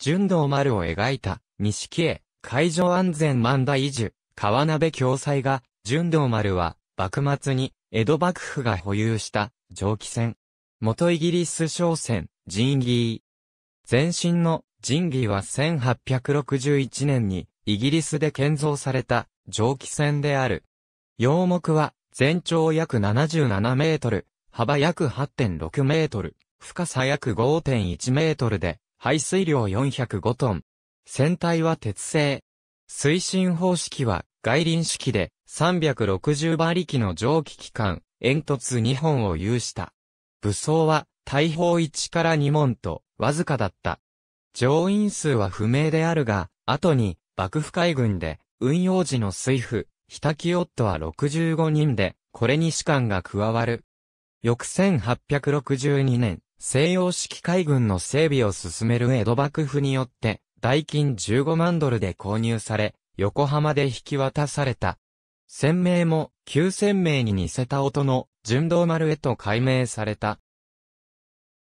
純道丸を描いた、西絵、海上安全万代移住、川鍋共済が、純道丸は、幕末に、江戸幕府が保有した、蒸気船。元イギリス商船、ジンギー。前身の、ジンギーは1861年に、イギリスで建造された、蒸気船である。洋目は、全長約77メートル、幅約8.6メートル、深さ約5.1メートルで、排水量405トン。船体は鉄製。推進方式は外輪式で360馬力の蒸気機関、煙突2本を有した。武装は大砲1から2門とわずかだった。乗員数は不明であるが、後に幕府海軍で運用時の水夫、ヒタキオットは65人で、これに士官が加わる。翌1862年、西洋式海軍の整備を進める江戸幕府によって、代金15万ドルで購入され、横浜で引き渡された。船名も、旧船名に似せた音の、純道丸へと改名された。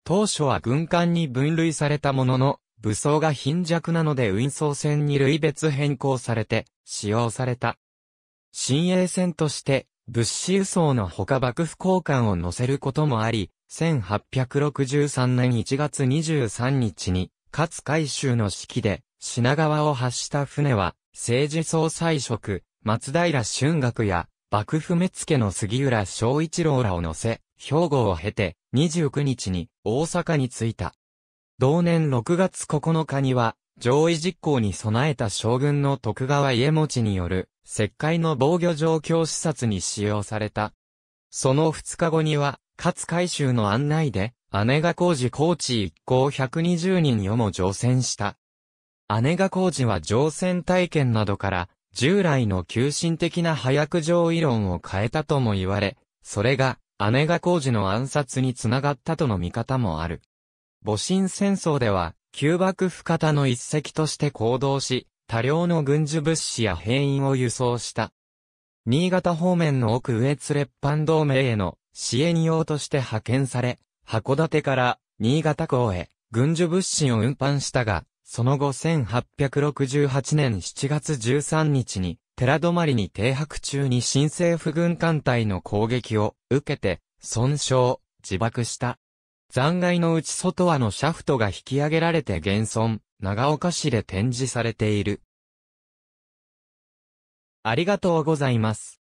当初は軍艦に分類されたものの、武装が貧弱なので運送船に類別変更されて、使用された。新鋭船として、物資輸送の他幕府交換を乗せることもあり、1863年1月23日に、勝海舟の指揮で、品川を発した船は、政治総裁職、松平春学や、幕府目付の杉浦昭一郎らを乗せ、兵庫を経て、29日に大阪に着いた。同年6月9日には、上位実行に備えた将軍の徳川家持による、石灰の防御状況視察に使用された。その2日後には、勝海舟の案内で、姉が工事高知一行120人をも乗船した。姉が工事は乗船体験などから、従来の急進的な早く上異論を変えたとも言われ、それが、姉が工事の暗殺につながったとの見方もある。戊辰戦争では、旧幕府方の一石として行動し、多量の軍需物資や兵員を輸送した。新潟方面の奥上連列藩同盟への支援用として派遣され、函館から新潟港へ軍需物資を運搬したが、その後1868年7月13日に、寺泊に停泊中に新政府軍艦隊の攻撃を受けて、損傷、自爆した。残骸のうち外輪のシャフトが引き上げられて現存、長岡市で展示されている。ありがとうございます。